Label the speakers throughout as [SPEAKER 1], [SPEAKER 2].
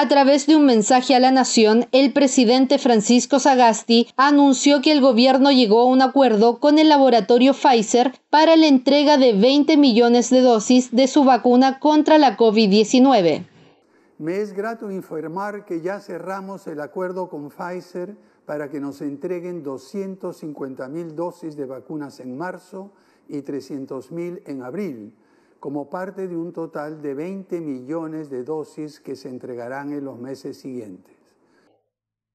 [SPEAKER 1] A través de un mensaje a la nación, el presidente Francisco Sagasti anunció que el gobierno llegó a un acuerdo con el laboratorio Pfizer para la entrega de 20 millones de dosis de su vacuna contra la COVID-19.
[SPEAKER 2] Me es grato informar que ya cerramos el acuerdo con Pfizer para que nos entreguen 250 mil dosis de vacunas en marzo y 300 mil en abril como parte de un total de 20 millones de dosis que se entregarán en los meses siguientes.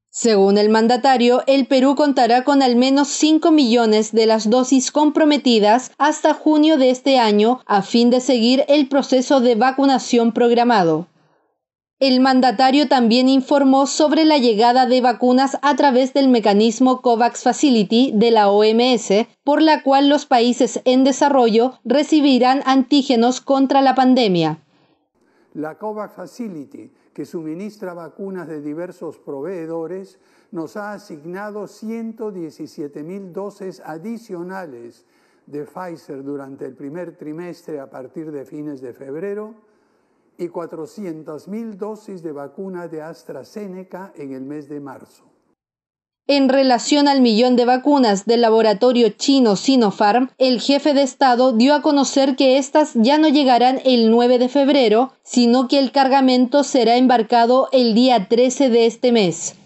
[SPEAKER 1] Según el mandatario, el Perú contará con al menos 5 millones de las dosis comprometidas hasta junio de este año a fin de seguir el proceso de vacunación programado. El mandatario también informó sobre la llegada de vacunas a través del mecanismo COVAX Facility de la OMS, por la cual los países en desarrollo recibirán antígenos contra la pandemia.
[SPEAKER 2] La COVAX Facility, que suministra vacunas de diversos proveedores, nos ha asignado 117.000 mil dosis adicionales de Pfizer durante el primer trimestre a partir de fines de febrero y 400.000 dosis de vacuna de AstraZeneca en el mes de marzo.
[SPEAKER 1] En relación al millón de vacunas del laboratorio chino Sinopharm, el jefe de Estado dio a conocer que estas ya no llegarán el 9 de febrero, sino que el cargamento será embarcado el día 13 de este mes.